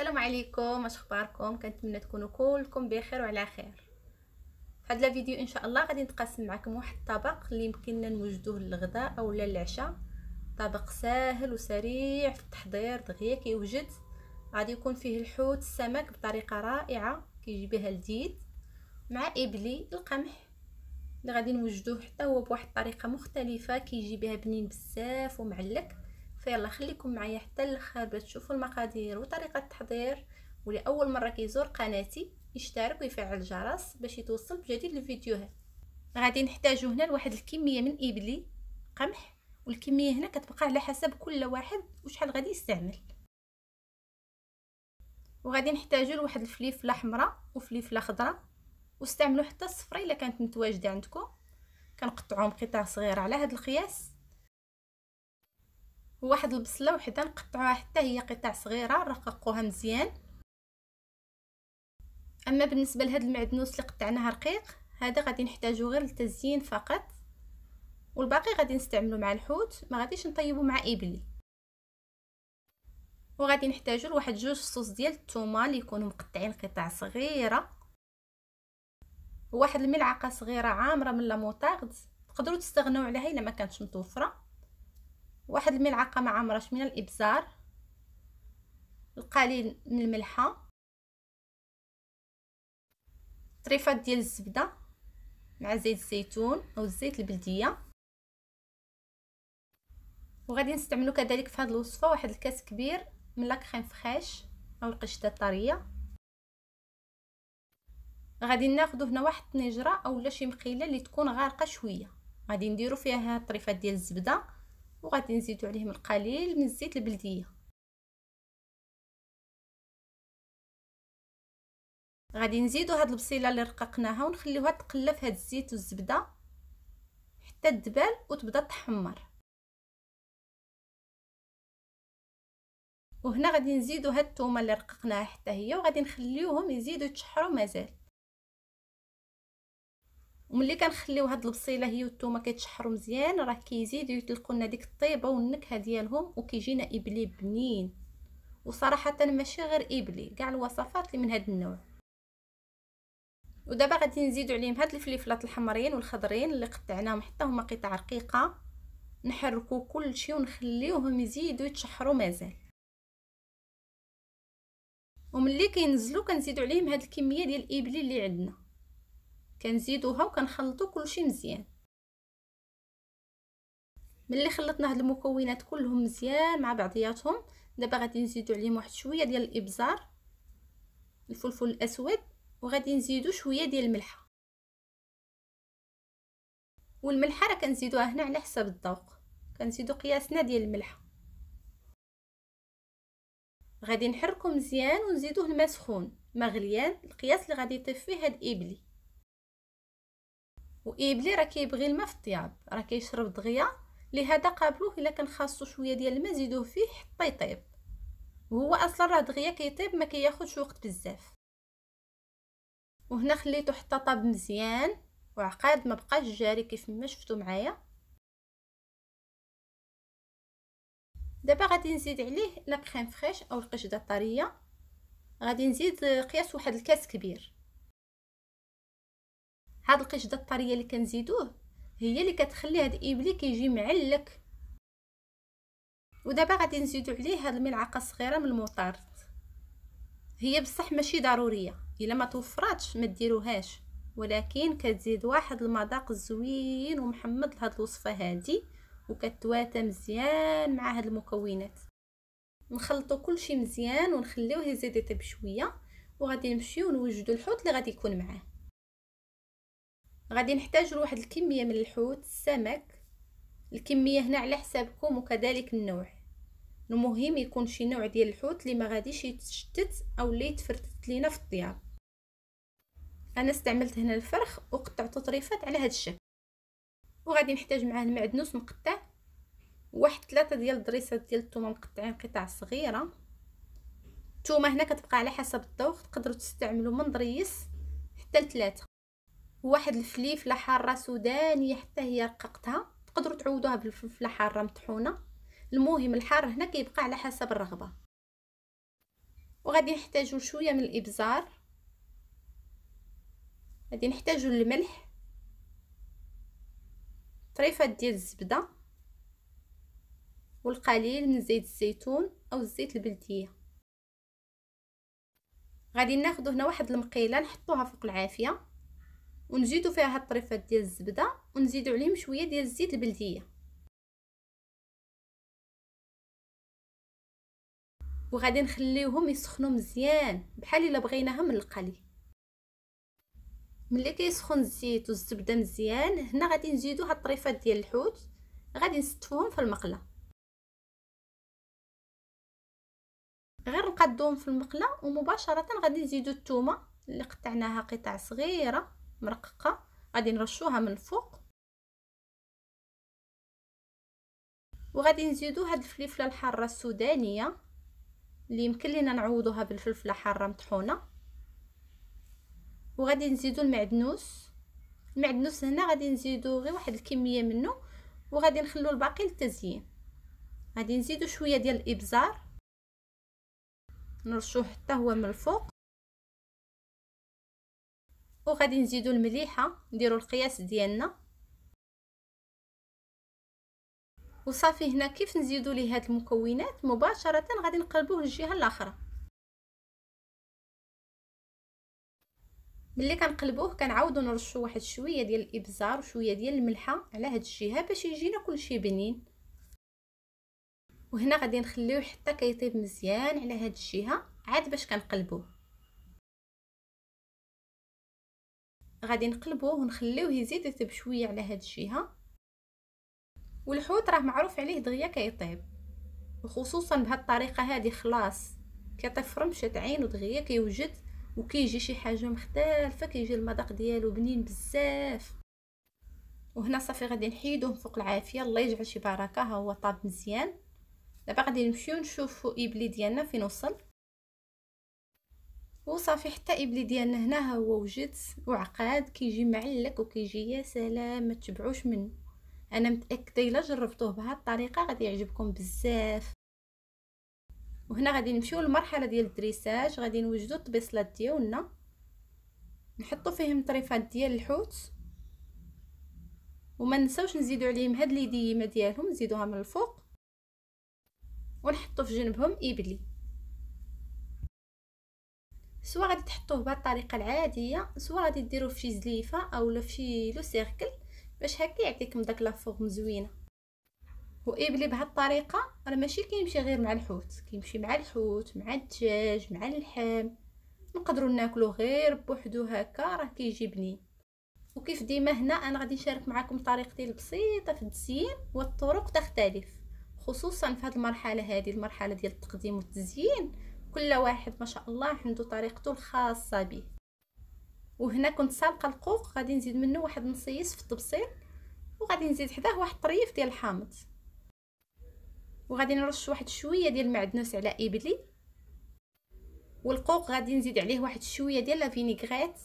السلام عليكم اش اخباركم كنتمنى تكونوا كلكم بخير وعلى خير في هذا الفيديو ان شاء الله غادي نتقاسم معكم واحد الطبق اللي يمكننا نوجدوه للغداء او للعشاء طبق ساهل وسريع في التحضير دغيا كيوجد غادي يكون فيه الحوت السمك بطريقه رائعه كيجي بها لذيذ مع ابلي القمح اللي غادي نوجدوه حتى هو بواحد الطريقه مختلفه كيجي بها بنين بزاف ومعلك فيلا خليكم معايا حتى الاخر باش تشوفوا المقادير وطريقه التحضير ولاول مره كيزور قناتي يشترك ويفعل الجرس باش يتوصل بجديد الفيديوهات غادي نحتاجو هنا لواحد الكميه من ابلي قمح والكميه هنا كتبقى على حسب كل واحد وشحال غادي يستعمل وغادي نحتاجو لواحد الفليفله حمراء وفليفله خضراء واستعملوا حتى الصفراء الا كانت متواجده عندكم كنقطعوهم قطع صغيره على هذا القياس واحد البصله وحده نقطعوها حتى هي قطع صغيره نرققوها مزيان اما بالنسبه لهاد المعدنوس اللي قطعناه رقيق هذا غادي نحتاجو غير للتزيين فقط والباقي غادي نستعملو مع الحوت ما غاديش نطيبو مع ابلي وغادي نحتاجو لواحد جوج صوص ديال الثومه اللي يكونوا مقطعين قطع صغيره واحد الملعقه صغيره عامره من لاموطارد تقدروا تستغناو عليها الا ما كانتش متوفره واحد الملعقه مع مرش من الابزار القليل من الملحه طريفات ديال الزبده مع زيت الزيتون او الزيت البلديه وغادي نستعملو كذلك في هذه الوصفه واحد الكاس كبير من لا كريم فريش او القشطه الطريه غادي ناخذ هنا واحد الطنجره اولا شي مقيله اللي تكون غارقه شويه غادي نديرو فيها الطريفات ديال الزبده وغادي نزيدو عليهم القليل من الزيت البلديه غادي نزيدو هاد البصيله اللي رققناها ونخليوها تقلى في هاد الزيت والزبده حتى تدبل وتبدا تحمر وهنا غادي نزيدو هاد الثومه اللي رققناها حتى هي وغادي نخليوهم يزيدو يتشحروا مازال وملي كنخليو هاد البصيله هي والثومه كيتشحروا مزيان راه كيزيد يطلقوا لنا ديك الطيبه والنكهه ديالهم وكيجينا ابلي بنين وصراحه ماشي غير ابلي كاع الوصفات اللي من هاد النوع ودابا غادي نزيدو عليهم هاد الفليفلات الحمرين والخضرين اللي قطعناهم حتى هما قطع رقيقه نحركو كلشي ونخليوهم يزيدو يتشحروا مازال وملي كينزلو كنزيدو عليهم هاد الكميه ديال الابلي اللي عندنا كنزيدوها وكنخلطو كلشي مزيان ملي خلطنا هاد المكونات كلهم مزيان مع بعضياتهم دابا غادي نزيدو عليهم واحد شويه ديال الابزار الفلفل الاسود وغادي نزيدو شويه ديال الملحه والملحه راه كنزيدوها هنا على حسب الذوق كنزيدو قياسنا ديال الملحه غادي نحركو مزيان ونزيدوه الماء سخون ما غليان القياس اللي غادي يطيب فيه هاد ابلي وابلي راه كيبغي الماء في الطياب راه كيشرب دغيا لهذا قابلوه الا كان خاصو شويه ديال الماء زيدوه فيه حتى يطيب وهو اصلا راه دغيا كيطيب ما كياخذش وقت بزاف وهنا خليته حتى طاب مزيان وعقاد ما بقاش جاري كيف ما شفتوا معايا دابا غادي نزيد عليه لا كريم فريش او القشده الطريه غادي نزيد قياس واحد الكاس كبير هاد القشده الطريه اللي كنزيدوه هي اللي كتخلي هاد الابلي كيجي معلك ودابا غادي نزيدو عليه هاد الملعقه صغيره من المطارد هي بصح ماشي ضروريه الا ما توفراتش ما ديروهاش ولكن كتزيد واحد المذاق زوين ومحمد لهاد الوصفه هادي وكتواتى مزيان مع هاد المكونات نخلطو كلشي مزيان ونخليوه يزيد يطيب شويه وغادي نمشيو نوجدو الحوت اللي غادي يكون معاه غادي نحتاجوا واحد الكميه من الحوت السمك الكميه هنا على حسابكم وكذلك النوع المهم يكون شي نوع ديال الحوت اللي ما غاديش يتشتت او اللي يتفرتت لينا في الطياب انا استعملت هنا الفرخ وقطعت طريفات على هذا الشكل وغادي نحتاج معاه المعدنوس مقطع واحد ثلاثة ديال الضريسات ديال الثومه مقطعين قطع صغيره الثومه هنا كتبقى على حسب الذوق تقدروا تستعملوا من ضريس حتى لثلاثه واحد الفليفله حاره سودانيه حتى هي رققتها تقدروا تعودوها بالفلفله حاره مطحونه المهم الحار هنا كيبقى على حسب الرغبه وغادي نحتاجوا شويه من الابزار غادي نحتاجوا الملح طريفات ديال الزبده والقليل من زيت الزيتون او الزيت البلديه غادي ناخذ هنا واحد المقيله نحطوها فوق العافيه ونزيدو فيها هاد الطريفات ديال الزبده ونزيدو عليهم شويه ديال الزيت البلديه وغادي نخليوهم يسخنوا مزيان بحال الا بغيناها من القلي ملي كيسخن الزيت والزبده مزيان هنا غادي نزيدو هاد الطريفات ديال الحوت غادي نستفوهم في المقله غير نقادوهم في المقله ومباشره غادي نزيدو الثومه اللي قطعناها قطع صغيره مرققه غادي نرشوها من الفوق وغادي نزيدو هاد الفليفله الحاره السودانيه اللي يمكن لينا نعوضوها بالفلفله حاره مطحونه وغادي نزيدو المعدنوس المعدنوس هنا غادي نزيدو غير واحد الكميه منه وغادي نخلو الباقي للتزيين غادي نزيدو شويه ديال الابزار نرشوه حتى هو من الفوق وغادي نزيدو المليحه نديرو القياس ديالنا وصافي هنا كيف نزيدو ليه هاد المكونات مباشره غادي نقلبوه للجهه الاخرى ملي كنقلبوه كنعاودو نرشو واحد شويه ديال الابزار وشويه ديال الملحه على هاد الجهه باش يجينا كلشي بنين وهنا غادي نخليوه حتى كيطيب مزيان على هاد الجهه عاد باش كنقلبوه غادي نقلبوه ونخليوه يزيد يطيب شويه على هاد الجهه والحوت راه معروف عليه دغيا كيطيب وخصوصا بهاد الطريقه هادي خلاص كيطيب فرمشه عين ودغيا كيوجد وكيجي شي حاجه مختلفه كيجي المذاق ديالو بنين بزاف وهنا صافي غادي نحيدوه فوق العافيه الله يجعل شي بركه ها هو طاب مزيان دابا غادي نمشيو نشوفو ايبلي ديالنا فين وصل وصافي حتى ابلي ديالنا هنا هو وجد وعقاد كيجي معلك وكيجي يا سلام ما تشبعوش منه انا متاكده الا جربتوه بهاد الطريقه غادي يعجبكم بزاف وهنا غادي نمشيو للمرحله ديال الدريساج غادي نوجدو الطبيصلات ديالنا نحطو فيهم طريفات ديال الحوت وما نساوش نزيدو عليهم هاد لي ديالهم نزيدوها من الفوق ونحطو في جنبهم ابلي سواء غادي تحطوه بهذه الطريقه العاديه سواء غادي ديروه فشي زليفه اولا فشي لو سيركل باش هكا يعطيكم داك فورم زوينه وابلي بهذه الطريقه راه ماشي كيمشي غير مع الحوت كيمشي مع الحوت مع الدجاج مع اللحم نقدروا ناكلو غير بوحدو هكا راه كيجي بنين وكيف ديما هنا انا غادي نشارك معكم طريقتي البسيطه في التزيين والطرق تختلف خصوصا في هذه المرحله هذه المرحله ديال التقديم والتزيين كل واحد ما شاء الله عنده طريقته الخاصه به وهنا كنت سالقه القوق غادي نزيد منه واحد نصيص في الطبسيل وغادي نزيد حداه واحد طريف ديال الحامض وغادي نرش واحد شويه ديال المعدنوس على ابلي والقوق غادي نزيد عليه واحد شويه ديال لافينيغريت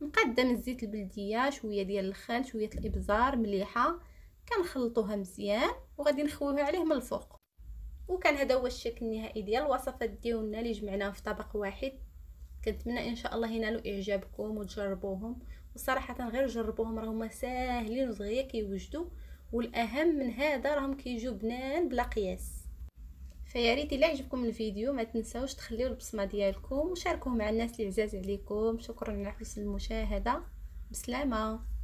مقدم من الزيت البلديه شويه ديال الخل شويه الابزار مليحه كنخلطوها مزيان وغادي نخويوها عليه من الفوق وكان هذا هو الشكل النهائي ديال الوصفات ديالنا اللي جمعناهم في طبق واحد كنتمنى ان شاء الله ينالوا اعجابكم وتجربوهم وصراحه غير جربوهم راهما ساهلين وصغير كيوجدوا والاهم من هذا راهم كيجيو بنان بلا قياس فيا ريت الا عجبكم الفيديو ما تنساوش تخليو البصمه ديالكم وشاركوه مع الناس اللي عزاز عليكم شكرا على حسن المشاهده بسلامه